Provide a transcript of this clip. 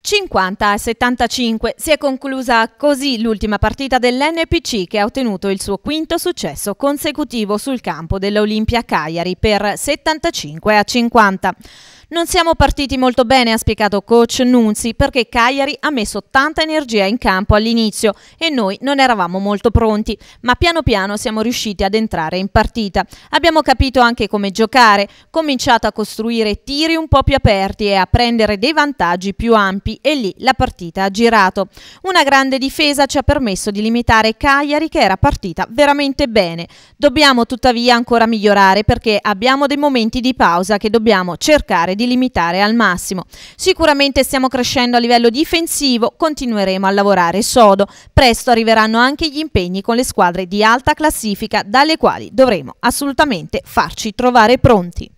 50 a 75 si è conclusa così l'ultima partita dell'NPC che ha ottenuto il suo quinto successo consecutivo sul campo dell'Olimpia Cagliari per 75 a 50. Non siamo partiti molto bene, ha spiegato coach Nunzi, perché Cagliari ha messo tanta energia in campo all'inizio e noi non eravamo molto pronti, ma piano piano siamo riusciti ad entrare in partita. Abbiamo capito anche come giocare, cominciato a costruire tiri un po' più aperti e a prendere dei vantaggi più ampi e lì la partita ha girato. Una grande difesa ci ha permesso di limitare Cagliari che era partita veramente bene. Dobbiamo tuttavia ancora migliorare perché abbiamo dei momenti di pausa che dobbiamo cercare di di limitare al massimo. Sicuramente stiamo crescendo a livello difensivo, continueremo a lavorare sodo. Presto arriveranno anche gli impegni con le squadre di alta classifica dalle quali dovremo assolutamente farci trovare pronti.